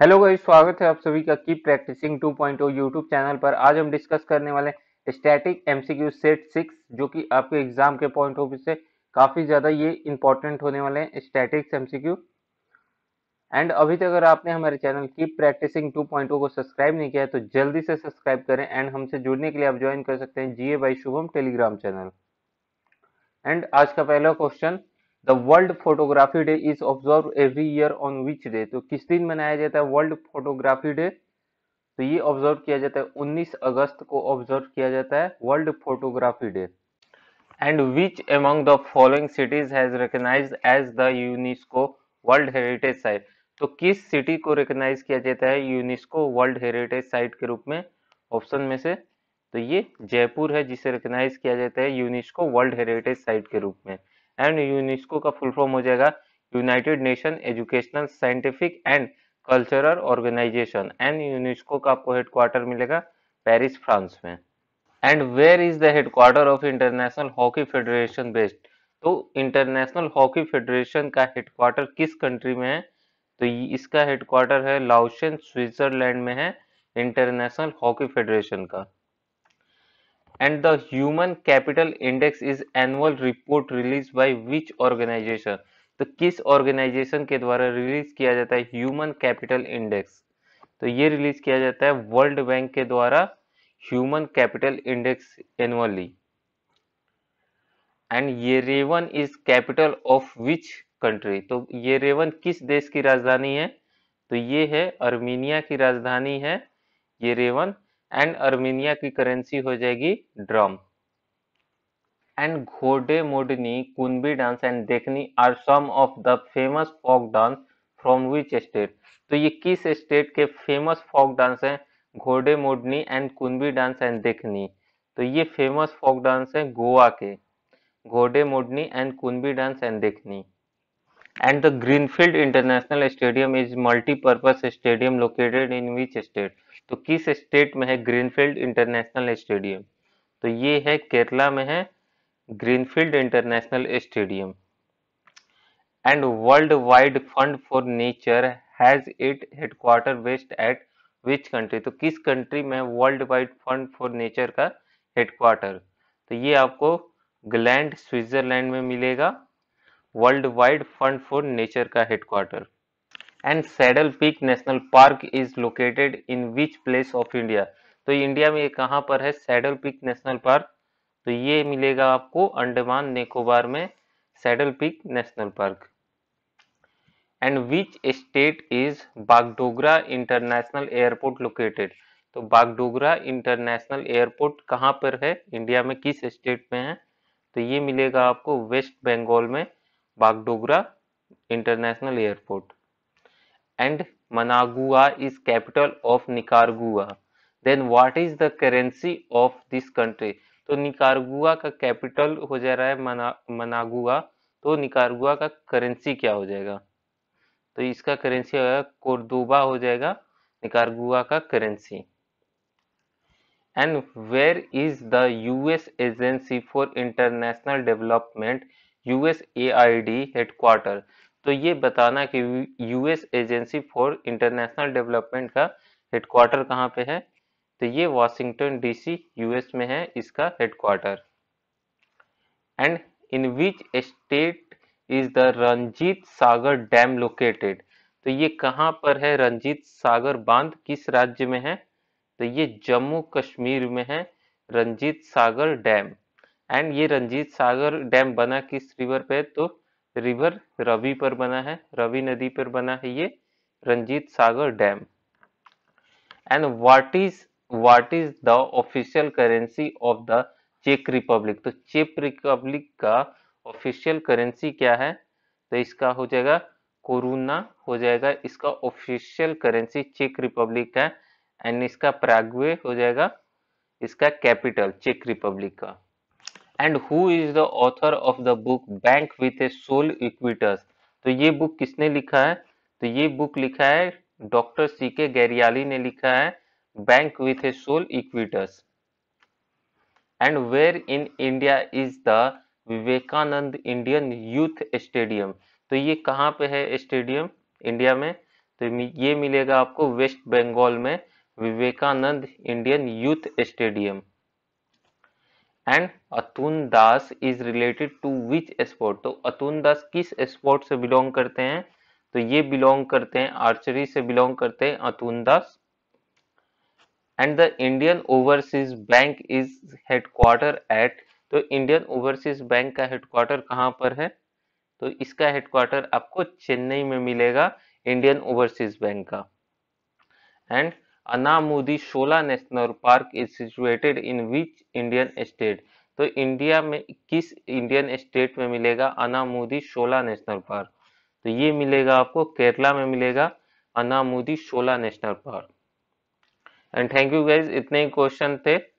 hello guys स्वागत है आप सभी का कीप प्रैक्टिसिंग 2.0 यूट्यूब चैनल पर आज हम डिस्कस करने वाले स्टैटिक एमसीक्यू सेट सिक्स जो कि आपके एग्जाम के पॉइंट ऑफ व्यू से काफ़ी ज़्यादा ये इंपॉर्टेंट होने वाले हैं स्टैटिक्स एमसीक्यू एंड अभी तक अगर आपने हमारे चैनल कीप प्रैक्टिसिंग टू को सब्सक्राइब नहीं किया तो जल्दी से सब्सक्राइब करें एंड हमसे जुड़ने के लिए आप ज्वाइन कर सकते हैं G A by Shubham Telegram channel and आज का पहला question the world photography day is observe every year on which day तो किस दिन मनाया जाता है वर्ल्ड फोटोग्राफी डे तो ये ऑब्जर्व किया जाता है 19 अगस्त को ऑब्जर्व किया जाता है world photography day and which among the following cities has recognise as the UNESCO World Heritage Site तो किस सिटी को रिकग्नाइज किया जाता है यूनिस्को वर्ल्ड हेरिटेज साइट के रूप में ऑप्शन में से तो ये जयपुर है जिसे रिकग्नाइज किया जाता है यूनेस्को वर्ल्ड हेरिटेज साइट के रूप में एंड यूनेस्को का फुल फॉर्म हो जाएगा United Nation Educational Scientific and Cultural Organisation and UNESCO का आपको हेडक्वार्टर मिलेगा पेरिस फ्रांस में and where is the headquarter of International Hockey Federation based तो इंटरनेशनल हॉकी फेडरेशन का हेडक्वार्टर किस कंट्री में है तो इसका हेडक्वार्टर है लाउशन स्विट्जरलैंड में है इंटरनेशनल हॉकी फेडरेशन का and the Human Capital Index is annual report release by which organisation तो किस ऑर्गेनाइजेशन के द्वारा रिलीज किया जाता है ह्यूमन कैपिटल इंडेक्स तो ये रिलीज किया जाता है वर्ल्ड बैंक के द्वारा Human Capital Index annually and Yerevan is capital of which country तो ये रेवन किस देश की राजधानी है तो ये है अर्मीनिया की राजधानी है ये रेवन एंड अर्मेनिया की करेंसी हो जाएगी dram and Ghode Modni Kunbi dance and Dekhni are some of the famous folk dance from which state तो ये किस स्टेट के फेमस फोक डांस हैं Ghode Modni and Kunbi dance and Dekhni तो ये फेमस फोक डांस है गोवा के Ghode Modni and Kunbi dance and Dekhni and the Greenfield International Stadium is multipurpose stadium located in which state तो किस स्टेट में है ग्रीनफील्ड इंटरनेशनल स्टेडियम तो ये है केरला में है Greenfield International Stadium and World Wide Fund for Nature has it headquarter based at which country तो किस कंट्री में World Wide Fund for Nature का हेडक्वार्टर तो ये आपको ग्लैंड स्विट्जरलैंड में मिलेगा World Wide Fund for Nature का headquarter and Saddle Peak National Park is located in which place of India तो इंडिया में ये कहाँ पर है सैडल पीक नेशनल पार्क तो ये मिलेगा आपको अंडमान निकोबार में Saddle Peak National Park and which state is Bagdogra International Airport located तो बागडोगरा इंटरनेशनल एयरपोर्ट कहाँ पर है इंडिया में किस स्टेट में है तो ये मिलेगा आपको वेस्ट बंगाल में Bagdogra International Airport and Managua is capital of Nicaragua then what is the currency of this country तो निकारगुआ का कैपिटल हो जा रहा है मना मनागुआ तो निकारगुआ का करेंसी क्या हो जाएगा तो इसका करेंसी हो जाएगा कोर्दोबा हो जाएगा निकारगुआ का currency and where is the US Agency for International Development US A I D headquarter तो ये बताना कि US Agency for International Development का हेडक्वार्टर कहाँ पे है तो ये वॉशिंगटन डीसी यूएस में है इसका headquarter and in which state is the Ranjit Sagar dam located तो ये कहाँ पर है रंजीत सागर बांध किस राज्य में है तो ये जम्मू कश्मीर में है रंजीत सागर डैम एंड ये रंजीत सागर डैम बना किस रिवर पे तो रिवर रवि पर बना है रवि नदी पर बना है ये Ranjit Sagar dam and what is what is the official currency of the चेक रिपब्लिक तो चेक रिपब्लिक का ऑफिशियल करेंसी क्या है तो इसका हो जाएगा कोरोना हो जाएगा इसका ऑफिशियल करेंसी चेक रिपब्लिक है एंड इसका प्राग्वे हो जाएगा इसका कैपिटल चेक रिपब्लिक का and who is the author of the book Bank with a Soul Equitas तो ये बुक किसने लिखा है तो ये बुक लिखा है डॉक्टर सी के गैरियाली ने लिखा है Bank with a Soul Equitas and where in India is the Vivekananda Indian Youth Stadium तो ये कहाँ पे है स्टेडियम इंडिया में तो ये मिलेगा आपको वेस्ट बंगाल में Vivekananda Indian Youth Stadium and Atanu Das is related to which sport तो अतुन दास किस स्पोर्ट से बिलोंग करते हैं तो ये बिलोंग करते हैं आर्चरी से बिलोंग करते हैं Atanu Das and the Indian Overseas Bank is headquarter at तो इंडियन ओवरसीज बैंक का हेडक्वार्टर कहाँ पर है तो इसका हेडक्वार्टर आपको चेन्नई में मिलेगा इंडियन ओवरसीज बैंक का and Anamudi Shola National Park is situated in which Indian state तो इंडिया में किस इंडियन स्टेट में मिलेगा अनामुदी शोला नेशनल पार्क तो ये मिलेगा आपको केरला में मिलेगा Anamudi Shola National Park and thank you guys इतने ही क्वेश्चन थे